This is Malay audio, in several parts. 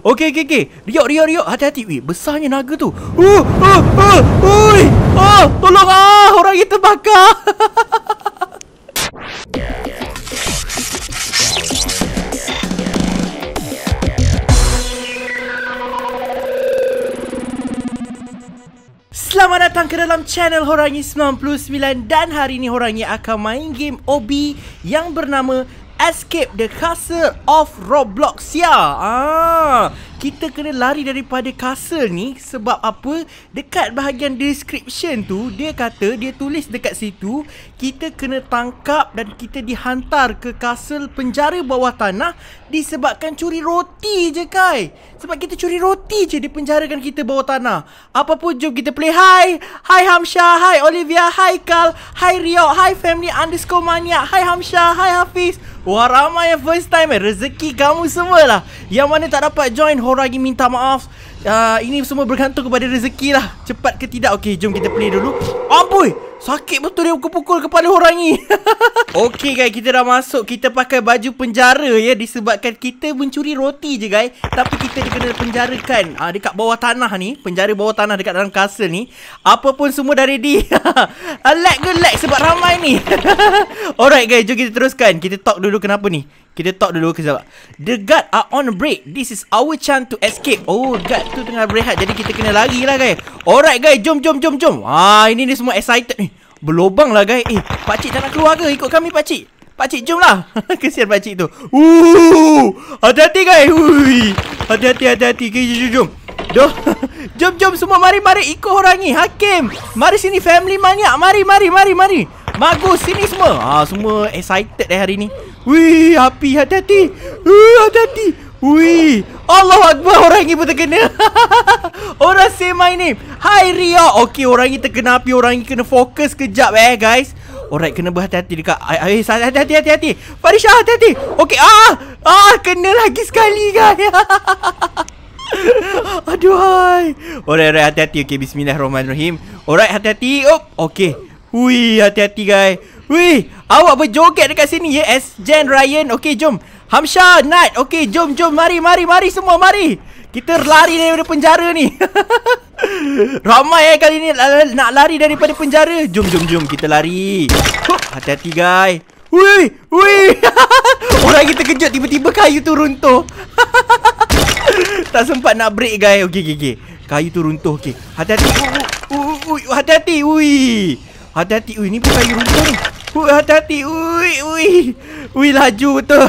Okey okey okey. Riok riok riok. Hati-hati. Wei, besarnya naga tu. Uh, uh, uh, ui. Oh, ah, tolong ah, orang kita bakar. Selamat datang ke dalam channel Horangi 99 dan hari ini Horangi akan main game OB yang bernama Escape the Castle of Roblox ya. Ah, kita kena lari daripada castle ni sebab apa dekat bahagian description tu dia kata dia tulis dekat situ kita kena tangkap dan kita dihantar ke castle penjara bawah tanah disebabkan curi roti je kai sebab kita curi roti je dia penjarakan kita bawah tanah apa pun jom kita play hi hi Hamsha hi Olivia hi Carl hi Rio hi family underscore mania hi Hamsha hi Hafiz Wah ramai yang first time eh Rezeki kamu semualah Yang mana tak dapat join mohon lagi minta maaf uh, Ini semua bergantung kepada rezeki lah Cepat ke tidak Okay jom kita play dulu Ampuy oh, Sakit betul dia pukul-pukul kepala orang ni. Okey guys, kita dah masuk. Kita pakai baju penjara ya disebabkan kita mencuri roti je guys. Tapi kita kena penjarakan uh, dekat bawah tanah ni. Penjara bawah tanah dekat dalam castle ni. Apa pun semua dari dia. lag ah, ke lag sebab ramai ni. Alright guys, jom kita teruskan. Kita talk dulu kenapa ni. Kita talk dulu kejap. The guard are on break. This is our chance to escape. Oh, guard tu tengah berehat. Jadi kita kena lari lah guys. Alright guys, jom, jom, jom, jom. Wah ini ni semua excited ni. Berlobang lah guys Eh pakcik tak nak keluar ke Ikut kami pakcik Pakcik jom lah Kesian pakcik tu Uh, Hati-hati guys Hati-hati hati-hati Kita jom jom Jom jom semua mari mari ikut orang ni Hakim Mari sini family maniak Mari mari mari mari Magus sini semua ah, Semua excited eh hari ni Wih api hati-hati Hati-hati Wih, Allah Akbar orang ini pun terkena Orang say my name. Hai Ria Okay, orang ini terkena api Orang ini kena fokus kejap eh guys Alright, kena berhati-hati dekat Eh, eh hati-hati, hati-hati Farisha, hati-hati Okay, ah Ah, kena lagi sekali guys Aduh, hai Alright, alright, hati-hati Okay, bismillahirrahmanirrahim Alright, hati-hati Oh, okay Wih, hati-hati guys Wih, awak berjoget dekat sini ya yes? As Jen Ryan Okay, jom Hamsha, Nat, Okay, jom, jom, mari, mari, mari semua, mari. Kita lari daripada penjara ni. Ramai eh kali ni nak lari daripada penjara. Jom, jom, jom, kita lari. Hati-hati, guys. Wui, wui. Orang kita kejut tiba-tiba kayu tu runtuh. tak sempat nak break, guys. Okey, okey, okey. Kayu tu runtuh, okey. Hati-hati. Ui, hati-hati, ui. Hati-hati, ui. Ni pun kayu runtuh ni. Ui, hati-hati Ui, ui Ui, laju betul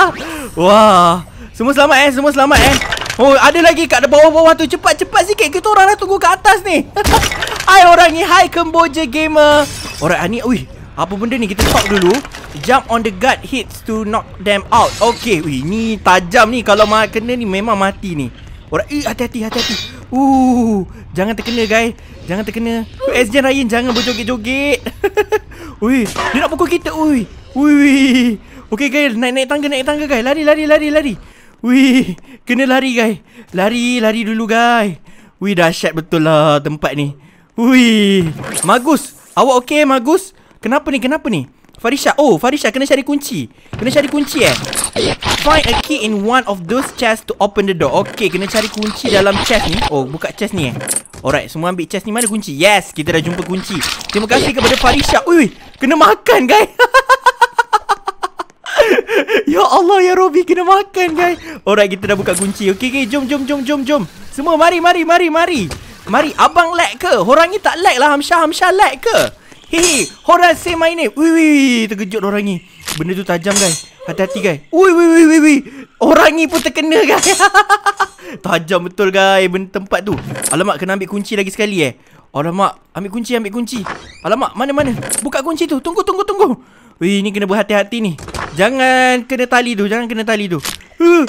Wah Semua selamat eh, semua selamat eh Oh, ada lagi kat bawah-bawah tu Cepat-cepat sikit Kita orang dah tunggu kat atas ni Hai orang ni, hai Kemboja Gamer Orang ni, ui Apa benda ni, kita talk dulu Jump on the guard hits to knock them out Okay, ui, ni tajam ni Kalau kena ni, memang mati ni Orang, ih, hati-hati, hati-hati Uh, jangan terkena guys. Jangan terkena. Eh, SJ Ryan jangan berjoget-joget. Ui, dia nak pukul kita. Ui. Ui. Okey guys, naik naik tangga naik tangga guys. Lari lari lari lari. Ui, kena lari guys. Lari lari dulu guys. Ui, dahsyat betul lah tempat ni. Ui, Magus, awak okey Magus? Kenapa ni? Kenapa ni? Farisha. Oh, Farisha kena cari kunci. Kena cari kunci eh. Find a key in one of those chests to open the door. Okay, kena cari kunci dalam chest ni. Oh, buka chest ni eh. Alright, semua ambil chest ni. Mana kunci? Yes, kita dah jumpa kunci. Terima kasih kepada Farisha. Ui, kena makan guys. ya Allah, ya Robi. Kena makan guys. Alright, kita dah buka kunci. Okay, okay. Jom, jom, jom, jom, jom. Semua mari, mari, mari, mari. Mari, abang lag ke? Orang ni tak lag lah. Hamsha, Hamsha lag ke? Hei, Horan Sam main ni. Wui, wui, wui. Terkejut orang ni. Benda tu tajam, guys. Hati-hati, guys. Wui, wui, wui, wui. Orang ni pun terkena, guys. tajam betul, guys. Benda tempat tu. Alamak, kena ambil kunci lagi sekali, eh. Alamak, ambil kunci, ambil kunci. Alamak, mana, mana. Buka kunci tu. Tunggu, tunggu, tunggu. Wui, ni kena berhati-hati ni. Jangan kena tali tu. Jangan kena tali tu. Uh,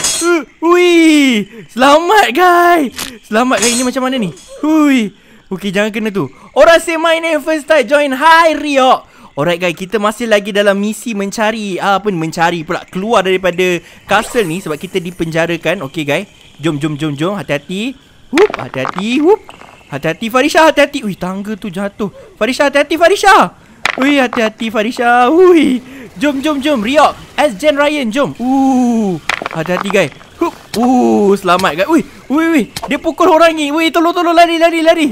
Selamat, guys. Selamat, guys. Ini macam mana ni? Wui. Okay, jangan kena tu. Orang say my name first time join. Hi, Rio. Alright guys, kita masih lagi dalam misi mencari uh, apa ni, mencari pula keluar daripada castle ni sebab kita dipenjarakan. Okay guys. Jom, jom, jom, jom. Hati-hati. Hup, hati-hati. Hup. Hati-hati Farisha, hati-hati. Ui, tangga tu jatuh. Farisha, hati-hati Farisha. Ui, hati-hati Farisha. Ui. Jom, jom, jom. Rio, as Jen Ryan, jom. Ooh. Hati-hati guys. Hup. selamat guys. Ui, ui, ui. Dia pukul orang ni. Ui, tolong, tolong lari, lari, lari.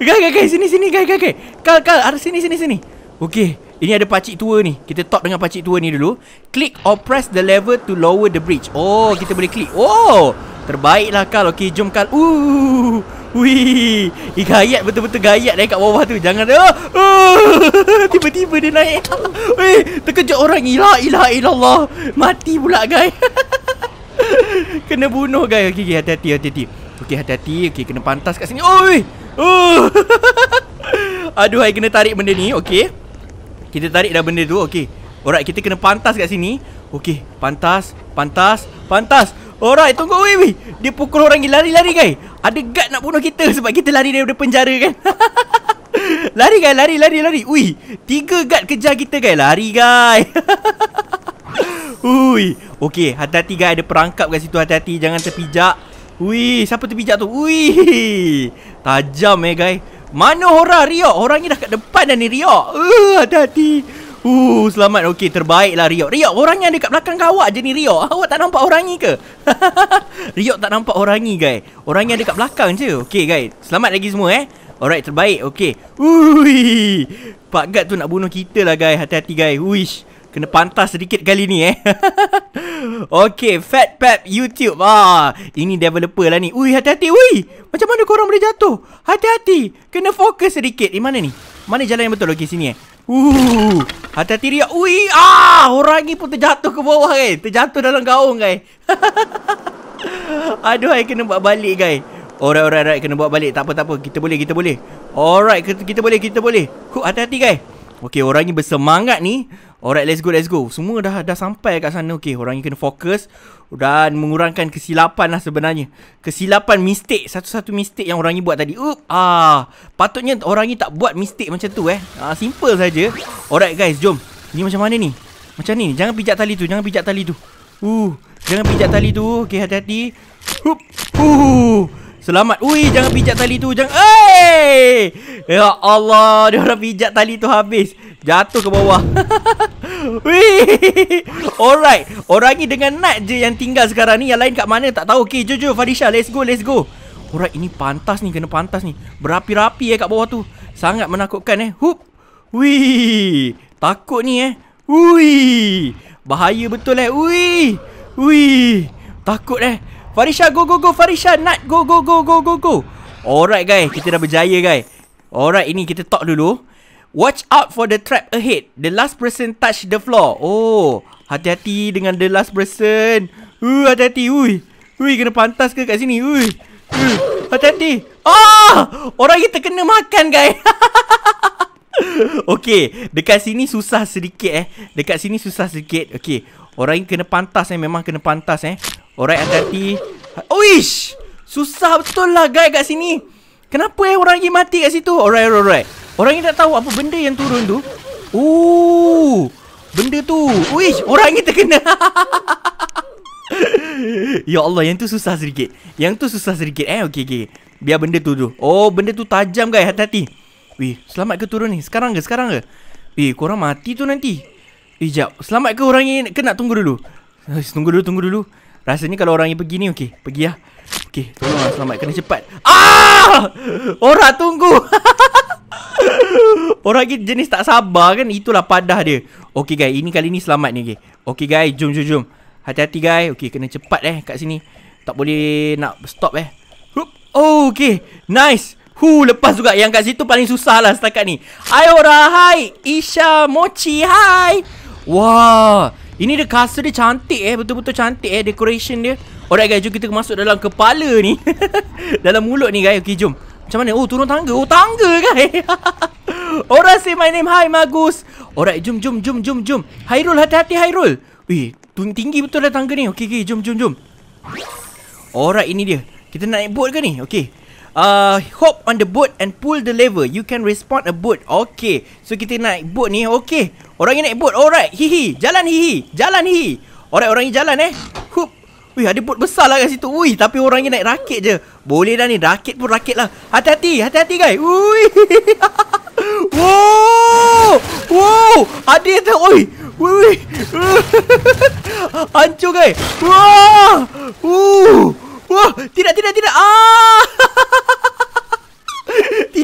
Gai, gai, gai, sini, sini, gai, gai, gai Kal, kal, ada sini, sini, sini Okey, ini ada pakcik tua ni Kita talk dengan pakcik tua ni dulu Click or press the lever to lower the bridge Oh, kita boleh klik Oh, terbaiklah kal Okay, jom kal Uh, wih Gayat, betul-betul gayat eh kat bawah tu Jangan, oh, oh. Tiba-tiba dia naik Wih, terkejut orang Ilah, ilah, ilallah Mati pula, gai Kena bunuh, gai Okay, hati-hati, hati-hati Okey hati-hati Okey kena pantas kat sini Oi oh. Aduh saya kena tarik benda ni Okey Kita tarik dah benda tu Okey Alright kita kena pantas kat sini Okey Pantas Pantas Pantas Alright tunggu Wee wee Dia pukul orang ni Lari-lari guys Ada guard nak bunuh kita Sebab kita lari daripada penjara kan Lari guys Lari lari lari Ui Tiga guard kejar kita guys Lari guys Ui Okey hati-hati guys Ada perangkap kat situ Hati-hati Jangan terpijak Ui, siapa terpijak tu? Ui. Tajam eh, guys. Mana orang Riok? Orangnya dah kat depan dah ni Riok. Uh, ada hati. Uh, selamat. Okey, terbaiklah Riok. Riok, orang yang ada kat belakang kau awak je ni Riok. Awak tak nampak orangnya ke? Riok tak nampak orangnya guys. Orangnya yang ada kat belakang je. Okey, guys. Selamat lagi semua eh. Alright, terbaik. Okey. Ui. Pak Gad tu nak bunuh kita lah, guys. Hati-hati, guys. Wish kena pantas sedikit kali ni eh. okay, Fat Fatpap YouTube. Ah, ini developer lah ni. Ui, hati-hati. Ui, macam mana korang boleh jatuh? Hati-hati. Kena fokus sedikit. Di eh, mana ni? Mana jalan yang betul? Okay, sini eh. Uh, hati-hati Ria. Ui, ah, orang ni pun terjatuh ke bawah kan. Terjatuh dalam gaung kan. Aduh, saya kena buat balik guys. Orang orang alright. Kena buat balik. Tak apa, tak apa. Kita boleh, kita boleh. Alright, kita, boleh, kita boleh. Huh, hati-hati guys. Okay, orang ni bersemangat ni. Alright, let's go, let's go. Semua dah dah sampai kat sana. Okay, orang ni kena fokus dan mengurangkan kesilapan lah sebenarnya. Kesilapan mistake. Satu-satu mistake yang orang ni buat tadi. Oop, ah, patutnya orang ni tak buat mistake macam tu eh. Ah, simple saja. Alright guys, jom. Ni macam mana ni? Macam ni. Jangan pijak tali tu. Jangan pijak tali tu. Uh, jangan pijak tali tu. Okay, hati-hati. Hup. Uh. Selamat. Ui, jangan pijak tali tu. Jangan. Hey! Ya Allah, dia orang pijak tali tu habis. Jatuh ke bawah. Ui. Alright. Orang ni dengan Nat je yang tinggal sekarang ni. Yang lain kat mana tak tahu. Okey, jom jom let's go, let's go. Alright, ini pantas ni, kena pantas ni. Berapi-rapi eh kat bawah tu. Sangat menakutkan eh. Hup. Ui. Takut ni eh. Ui. Bahaya betul eh. Ui. Ui. Takut eh. Farisha go go go Farisha nut go go go go go go Alright guys kita dah berjaya guys Alright ini kita talk dulu Watch out for the trap ahead The last person touch the floor Oh Hati-hati dengan the last person Uh hati-hati Ui Ui kena pantas ke kat sini Ui Hati-hati Oh Orang kita kena makan guys Okay Dekat sini susah sedikit eh Dekat sini susah sedikit Okay Orang yang kena pantas eh Memang kena pantas eh Alright, hati-hati. Oish! Susah betul lah guys kat sini. Kenapa eh orang lagi mati kat situ? Alright, alright, alright. Orang ni tak tahu apa benda yang turun tu. Ooh! Benda tu. Uish, orang ni terkena. ya Allah, yang tu susah sedikit. Yang tu susah sedikit eh. okay, okay. Biar benda tu tu. Oh, benda tu tajam guys. Hati-hati. Wih, selamat ke turun ni? Sekarang ke? Sekarang ke? Wih, korang mati tu nanti. Wih, Selamat ke orang ni? Kena tunggu dulu. Tunggu dulu, tunggu dulu. Rasanya kalau orang yang pergi ni okey, pergi lah. Okey, tolong lah selamat kena cepat. Ah! Orang tunggu. orang ni jenis tak sabar kan itulah padah dia. Okey guys, ini kali ni selamat ni okey. Okey guys, jom jom jom. Hati-hati guys. Okey, kena cepat eh kat sini. Tak boleh nak stop eh. Hup. Oh, okey. Nice. Hu lepas juga yang kat situ paling susah lah setakat ni. Hai orang, hai. Isha Mochi, hai. Wah. Wow. Ini dia castle dia cantik eh Betul-betul cantik eh Decoration dia Alright guys jom kita masuk dalam kepala ni Dalam mulut ni guys Okay jom Macam mana? Oh turun tangga Oh tangga guys Orang say my name Hi Magus Alright jom jom jom jom jom Hairul hati-hati Hairul Weh tinggi betul lah tangga ni Okay okay jom jom jom Alright ini dia Kita nak naik boat ke ni? Okay Uh, hop on the boat and pull the lever You can respond a boat Okay So kita naik boat ni Okay Orang ni naik boat. Alright. Hihi. Jalan hihi. Jalan hihi. Alright. Orang ni jalan eh. Hup. wih ada boat besar lah kat situ. Ui, tapi orang ni naik rakit je. Boleh dah ni. Rakit pun rakit lah. Hati-hati. Hati-hati, guys. Ui. wow. Wow. Ada yang tengok. Ui. Ui. ui. Hancur, guys. Wah. Wow. Wah. Tidak, tidak, tidak. Ah.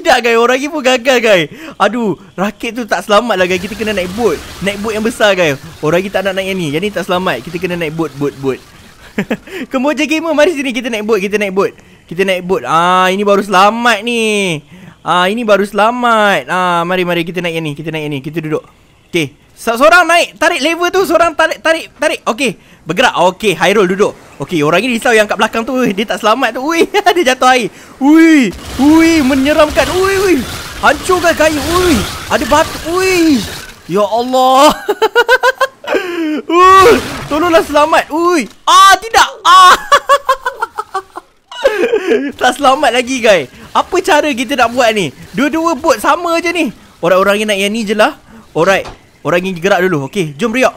tidak guys Orang lagi pun gagal guys Aduh Rakit tu tak selamat lah guys Kita kena naik boat Naik boat yang besar guys Orang lagi tak nak naik yang ni Yang ni tak selamat Kita kena naik boat Boat boat Kemboja gamer Mari sini kita naik boat Kita naik boat Kita naik boat Ah ini baru selamat ni Ah ini baru selamat Ah mari mari kita naik yang ni Kita naik yang ni Kita duduk Okay Seorang naik Tarik lever tu Seorang tarik tarik tarik Okay Bergerak. Okey, Hyrule duduk. Okey, orang ini risau yang kat belakang tu. Dia tak selamat tu. Ui, dia jatuh air. Ui, ui, menyeramkan. Ui, ui. Hancurkan kayu. Ui, ada batu. Ui. Ya Allah. ui, tolonglah selamat. Ui. Ah, tidak. Ah. tak selamat lagi, guys. Apa cara kita nak buat ni? Dua-dua bot sama je ni. Orang-orang yang nak yang ni je lah. Alright. Orang yang gerak dulu. Okey, jom riak.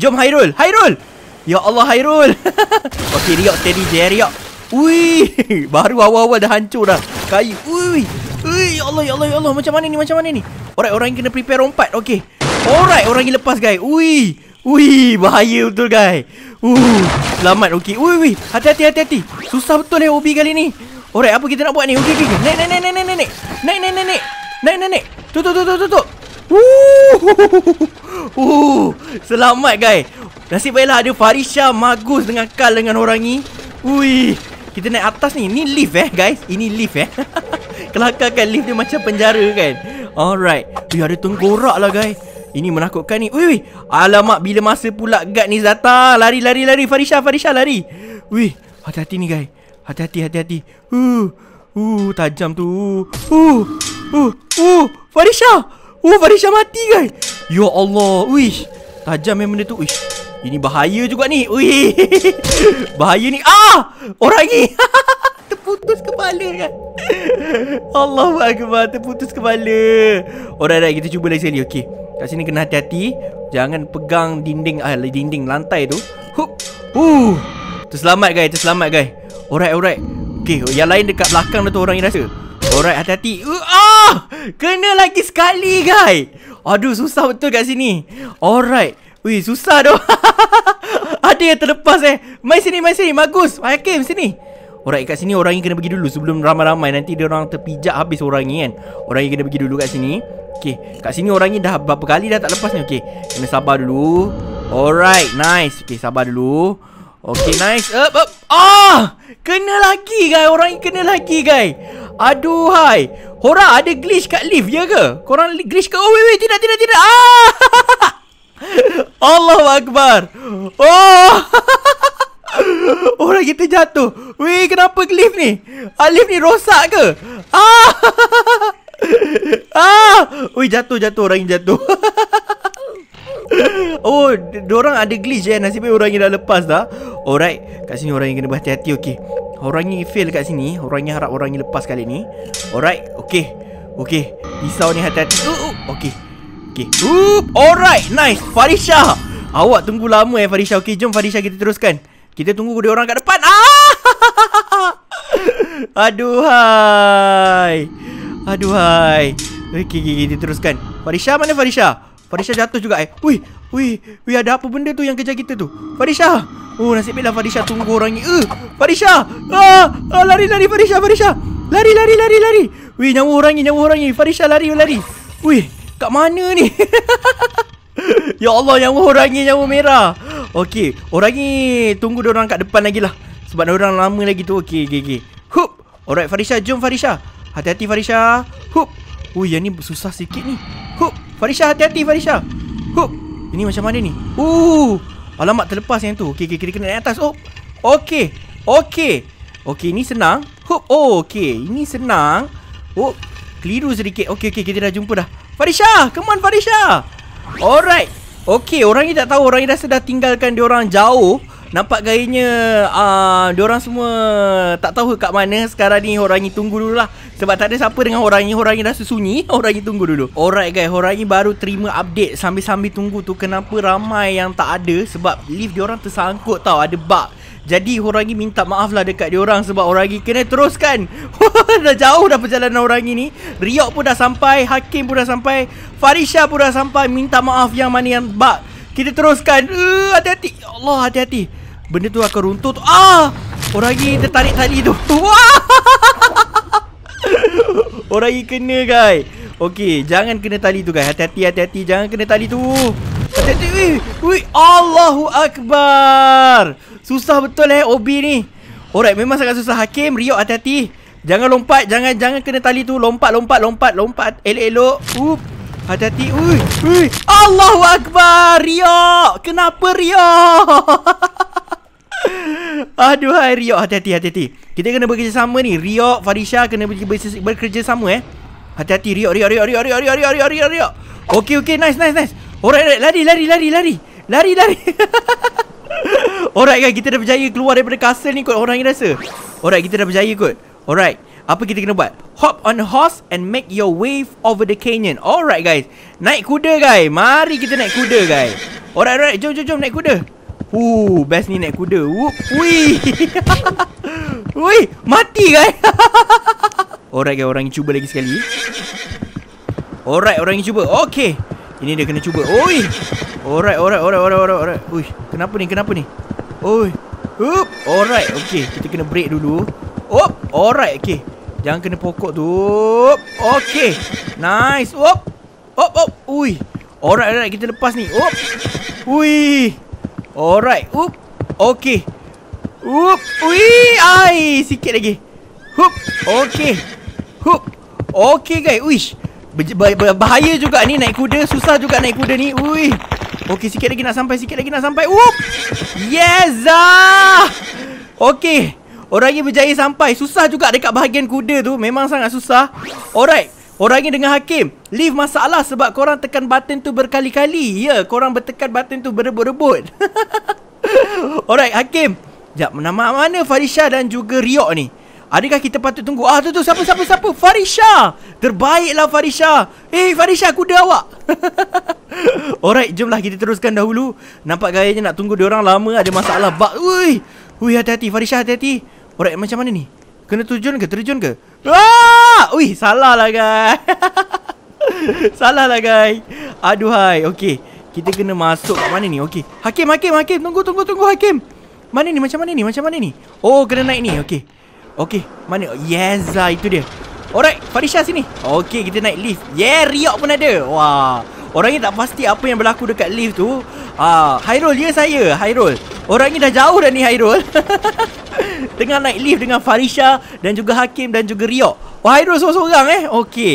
Jom Hairul. Hairul. Ya Allah Hairul Okey riak steady je riak Wuih Baru awal-awal dah hancur dah Kayu Wuih Wuih Ya Allah ya Allah ya Allah Macam mana ni macam mana ni Alright orang yang kena prepare rompat Okey Alright orang yang lepas guys Wuih Wuih Bahaya betul guys Wuih Selamat okey Wuih wuih Hati-hati hati-hati Susah betul eh OB kali ni Alright apa kita nak buat ni Okey okey Naik naik naik naik naik naik Naik naik naik naik Naik naik naik Tutup tutup tutup tutup Wuih uh, Selamat guys Nasib baiklah ada Farisha, Magus dengan Kal dengan orang ni. Ui, kita naik atas ni. Ni lift eh guys. Ini lift eh. Kelakar kan lift dia macam penjara kan. Alright. Ui, ada tenggorak lah guys. Ini menakutkan ni. Ui, Alamak, bila masa pula guard ni datang. Lari, lari, lari. Farisha, Farisha lari. Ui, hati-hati ni guys. Hati-hati, hati-hati. Uh, uh, tajam tu. Uh, uh, uh, uh. Farisha. Uh, Farisha mati guys. Ya Allah. Ui, tajam memang dia tu. Ui, ini bahaya juga ni. Ui. Bahaya ni. Ah! Orang ni. Terputus kepala kan. Allahuakbar. Terputus kepala. Orang right. kita cuba lagi sekali. Okey. Kat sini kena hati-hati. Jangan pegang dinding ah, dinding lantai tu. Hup. Uh. Terselamat guys, terselamat guys. Alright, alright. okay yang lain dekat belakang tu orang ni rasa. Alright, hati-hati. Uh, ah! Uh, oh! Kena lagi sekali, guys. Aduh, susah betul kat sini. Alright. Wih susah doh, Ada yang terlepas eh Mai sini mai sini Bagus Mai Hakim sini Orang kat sini orang ni kena pergi dulu sebelum ramai-ramai Nanti dia orang terpijak habis orang ni kan Orang ni kena pergi dulu kat sini Okay kat sini orang ni dah berapa kali dah tak lepas ni Okay kena sabar dulu Alright nice Okay sabar dulu Okay nice up, up. Ah kena lagi guys Orang ni kena lagi guys Aduh hai Hora ada glitch kat lift ya ke? Korang glitch ke? Oh wait wait tidak tidak tidak Ah Allah Akbar. Oh. Orang kita jatuh. Weh, kenapa lift ni? Ah, lift ni rosak ke? Ah. Ah, Ui, jatuh jatuh orang yang jatuh. oh, orang ada glitch eh. Nasibnya orang yang dah lepas dah. Alright, kat sini orang yang kena berhati-hati okey. Orang yang fail kat sini, orang yang harap orang yang lepas kali ni. Alright, okey. Okey. Pisau ni hati-hati. Uh, uh Okey. Okay. Oop. Alright. Nice. Farisha. Awak tunggu lama eh Farisha. Okay. Jom Farisha kita teruskan. Kita tunggu dia orang kat depan. Ah. Aduhai. Aduhai. Okay, okay. Kita teruskan. Farisha mana Farisha? Farisha jatuh juga eh. Wih. Wih. Wih. Ada apa benda tu yang kejar kita tu? Farisha. Oh nasib baiklah Farisha tunggu orang ni. Uh, Farisha. Ah, ah, lari lari Farisha. Farisha. Lari lari lari lari. Wih nyawa orang ni. Nyawa orang ni. Farisha lari lari. Wih. Kat mana ni? ya Allah yang orang ni yang merah. Okey, orang ni tunggu dia orang kat depan lagi lah Sebab dia orang lama lagi tu. Okey, okey, okey. Hup. Alright Farisha, jom Farisha. Hati-hati Farisha. Hop, Oh, yang ni susah sikit ni. Hop, Farisha, hati-hati Farisha. Hop, Ini macam mana ni? Uh. alamat terlepas yang tu. Okey, okey, kita kena naik atas. Oh. Okey. Okey. Okey, ini senang. Hop, Oh, okey. Ini senang. Oh, keliru sedikit. Okey, okey, kita dah jumpa dah. Farisha, come on Farisha. Alright. Okay, orang ni tak tahu orang ni rasa dah tinggalkan dia orang jauh. Nampak gayanya uh, ah, dia orang semua tak tahu kat mana sekarang ni orang ni tunggu dulu lah. Sebab tak ada siapa dengan orang ni, orang ni rasa sunyi, orang ni tunggu dulu. Alright guys, orang ni baru terima update sambil-sambil tunggu tu kenapa ramai yang tak ada sebab lift dia orang tersangkut tau, ada bug. Jadi orang minta maaf lah dekat diorang sebab orang kena teruskan. dah jauh dah perjalanan orang ini. Riok pun dah sampai, Hakim pun dah sampai, Farisha pun dah sampai minta maaf yang mana yang bak. Kita teruskan. Eh, hati-hati. Ya Allah, hati-hati. Benda tu akan runtuh tu. Ah! Orang tertarik tali tu. Wah! kena, guys. Okay, jangan kena tali tu, guys. Hati-hati, hati-hati. Jangan kena tali tu. Hati-hati. Wih, wih. Allahu Akbar. Susah betul eh OB ni Alright memang sangat susah Hakim Riok hati-hati Jangan lompat Jangan jangan kena tali tu Lompat lompat lompat Lompat elok-elok Up Hati-hati Ui Ui Allahu Akbar Riok Kenapa Riok Aduhai Riok Hati-hati hati-hati Kita kena bekerjasama ni Riok Farisha kena bekerjasama eh Hati-hati Riok Riok Riok Riok Riok Riok Riok Riok Riok Riok Okay okay nice nice nice Alright right. lari lari lari lari Lari lari Alright kan kita dah berjaya keluar daripada castle ni kot orang yang rasa Alright kita dah berjaya kot Alright apa kita kena buat Hop on horse and make your wave over the canyon Alright guys Naik kuda guys Mari kita naik kuda guys Alright alright jom jom jom naik kuda Woo, best ni naik kuda Wuih Wuih mati guys Alright guys orang yang cuba lagi sekali Alright orang yang cuba Okay Ini dia kena cuba Wuih Alright, alright, alright, alright, alright, alright. Uish, kenapa ni? Kenapa ni? Oi. Hup. Alright, okay. kita kena break dulu. Op, alright, okay. Jangan kena pokok tu. Okay, Nice. Op. Op, op. Ui. Alright, alright, kita lepas ni. Op. Ui. Alright. Up. okay. Up. Ui, ai, sikit lagi. Hup. okay. Hup. okay, guys. Uish. Bahaya juga ni naik kuda Susah juga naik kuda ni Ui Okey, sikit lagi nak sampai, sikit lagi nak sampai. Woop! Yes! Ah! Okey. orang ini berjaya sampai. Susah juga dekat bahagian kuda tu. Memang sangat susah. Alright. orang ini dengan Hakim. Leave masalah sebab korang tekan button tu berkali-kali. Ya, yeah, korang bertekan button tu berebut-rebut. Alright, Hakim. Sekejap, nama mana Farisha dan juga Riok ni? Adakah kita patut tunggu? Ah tu tu siapa siapa siapa? Farisha. Terbaiklah Farisha. Eh hey, Farisha kuda awak. Alright, jomlah kita teruskan dahulu. Nampak gayanya nak tunggu dia orang lama ada masalah. Bak. Woi. Woi hati-hati Farisha hati-hati. Alright, macam mana ni? Kena terjun ke? Terjun ke? Ah! Ui, salah lah guys. salah lah guys. Aduhai. Okey. Kita kena masuk kat mana ni? Okey. Hakim, Hakim, Hakim. Tunggu, tunggu, tunggu Hakim. Mana ni? Macam mana ni? Macam mana ni? Oh, kena naik ni. Okey. Okay Mana Yes lah itu dia Alright Farisha sini Okay kita naik lift Yeah Riok pun ada Wah orang Orangnya tak pasti apa yang berlaku dekat lift tu Ah, Hairul dia ya saya Orang Orangnya dah jauh dah ni Hairul Tengah naik lift dengan Farisha Dan juga Hakim dan juga Riok Oh Hairul seorang-seorang eh Okay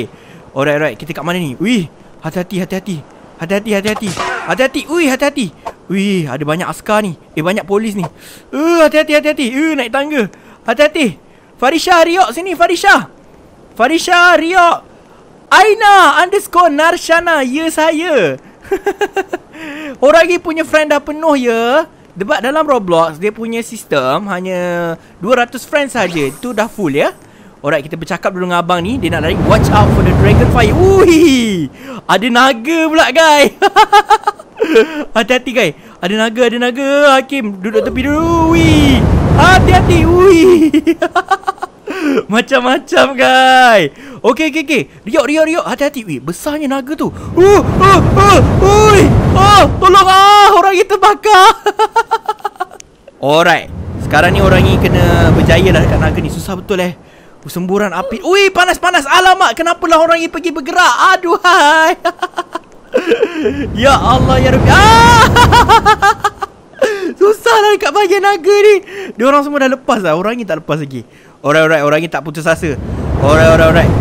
Alright alright kita kat mana ni Wih Hati-hati hati-hati Hati-hati hati-hati Hati-hati Wih hati-hati Wih ada banyak askar ni Eh banyak polis ni Uh, hati-hati hati-hati Uh, naik tangga Hati-hati Farisha Rio, sini Farisha. Farisha Rio. Aina underscore Narshana Ya saya Orang ni punya friend dah penuh ya Debat dalam Roblox Dia punya sistem Hanya 200 friends saja. Itu dah full ya Alright kita bercakap dulu dengan abang ni Dia nak lari Watch out for the dragon fire Ui Ada naga pula guys Hati-hati guys Ada naga ada naga Hakim Duduk tepi dulu Hati-hati Macam-macam guys Okay okay okay Riok riok riok Hati-hati Ui, Besarnya naga tu uh, uh, uh, Oh, Tolong ah, Orang ni terbakar Alright Sekarang ni orang ni kena berjaya lah dekat naga ni Susah betul eh Semburan api Ui panas panas Alamak kenapalah orang ini pergi bergerak Aduhai Ya Allah ya Rabbi. Ah! Susahlah dekat bahagian naga ni. Dia orang semua dah lepas lah. Orang ni tak lepas lagi. Alright, alright. Orang ni tak putus asa. Alright, alright, alright.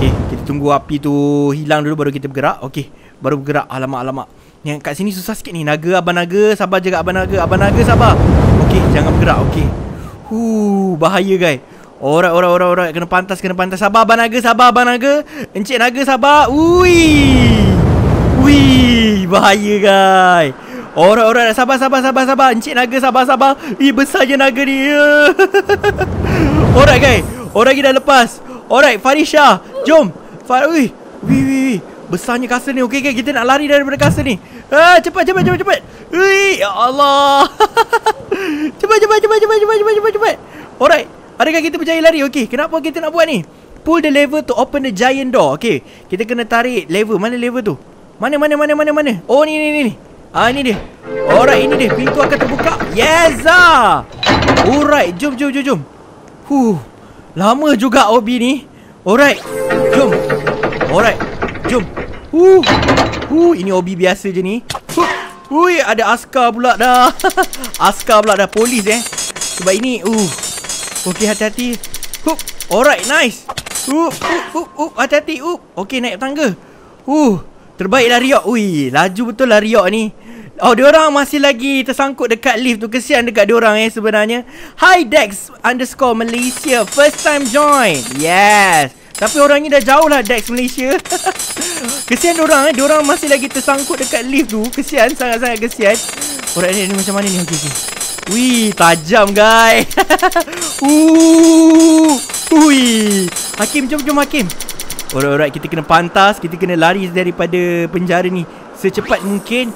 Okay. Kita tunggu api tu hilang dulu baru kita bergerak. Okay. Baru bergerak. Alamak, alamak. Yang kat sini susah sikit ni. Naga, abang naga. Sabar je kat abang naga. Abang naga sabar. Okay. Jangan bergerak. Okay. Huh, bahaya guys. Alright, alright, alright, alright. Kena pantas, kena pantas. Sabar abang naga, sabar abang naga. Encik naga sabar. Wuih bahaya guys. Orang-orang nak sabar sabar sabar sabar. Encik naga sabar sabar. I besar je naga ni. Orang guys. Orang kita dah lepas. Alright Farisha, jom. Far ui. Wi wi wi. Besarnya kasar ni. Okey okey kita nak lari daripada kasar ni. Ah cepat cepat cepat cepat. Ui ya Allah. cepat cepat cepat cepat cepat cepat cepat cepat. Alright. Adakah kita berjaya lari? Okey, kenapa kita nak buat ni? Pull the lever to open the giant door. Okey, kita kena tarik lever. Mana lever tu? Mana mana mana mana mana. Oh ni ni ni. Ah ini dia. Alright ini dia pintu akan terbuka. Yes ah. Alright jom jom jom jom. Huh. Lama juga OBI ni. Alright. Jom. Alright. Jom. Huh. Huh ini OBI biasa je ni. Hui ada askar pula dah. askar pula dah polis eh. Sebab ini uh. Okey hati-hati. Hup. Alright nice. Hup hup hup hati-hati hup. Okey naik tangga. Huh. Terbaiklah Riok. Ui, laju betul lah Riok ni. Oh, dia orang masih lagi tersangkut dekat lift tu. Kesian dekat dia orang eh sebenarnya. Hi Dex underscore Malaysia. First time join. Yes. Tapi orang ni dah jauh lah Dex Malaysia. kesian diorang eh. Diorang masih lagi tersangkut dekat lift tu. Kesian, sangat-sangat kesian. Orang ni, macam mana ni? Okay, okay. Wih, tajam guys. Ooh, Hakim, jom-jom Hakim. Alright, alright. Kita kena pantas. Kita kena lari daripada penjara ni. Secepat mungkin.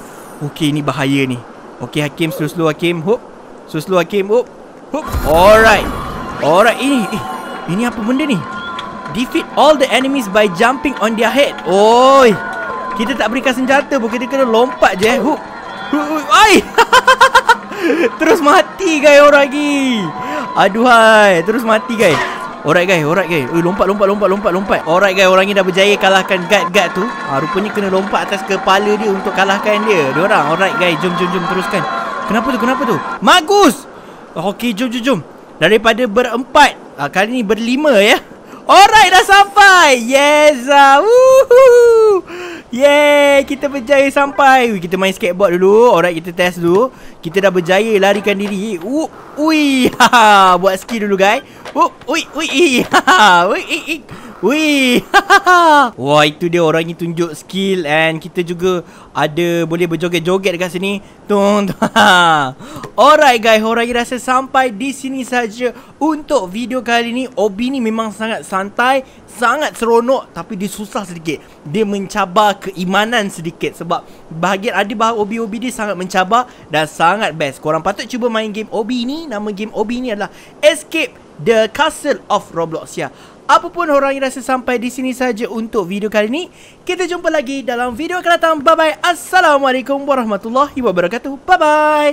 Okay, ni bahaya ni. Okay, Hakim. Slow-slow, Hakim. Hop. Slow-slow, Hakim. Hop. Hop. Alright. Alright. Ini. Eh, ini apa benda ni? Defeat all the enemies by jumping on their head. Oi. Kita tak berikan senjata pun. Kita kena lompat je. Hop. Eh. ay, Terus mati, guys. Orang lagi. Aduhai. Terus mati, guys. Alright guys, alright guys. Oi, lompat lompat lompat lompat lompat. Alright guys, orang ni dah berjaya kalahkan guard-guard tu. Ha, rupanya kena lompat atas kepala dia untuk kalahkan dia. Dia orang. Alright guys, jom jom jom teruskan. Kenapa tu? Kenapa tu? Magus. Okey, jom jom jom. Daripada berempat, ha, kali ni berlima ya. Alright dah sampai Yes uh, Woohoo Yeay Kita berjaya sampai Ui, Kita main skateboard dulu Alright kita test dulu Kita dah berjaya larikan diri Uup Ui Haha Buat ski dulu guys Uup Ui Ui Haha Ui Ui, ui. Wuih Wah itu dia orang ni tunjuk skill And kita juga ada boleh berjoget-joget dekat sini Alright guys Orang ni rasa sampai di sini saja Untuk video kali ni Obi ni memang sangat santai Sangat seronok Tapi dia susah sedikit Dia mencabar keimanan sedikit Sebab bahagian ada bahawa Obi-Obi dia sangat mencabar Dan sangat best Korang patut cuba main game Obi ni Nama game Obi ni adalah Escape The Castle of Roblox ya. Apa pun orang yang rasa sampai di sini saja untuk video kali ini. Kita jumpa lagi dalam video akan datang. Bye-bye. Assalamualaikum warahmatullahi wabarakatuh. Bye-bye.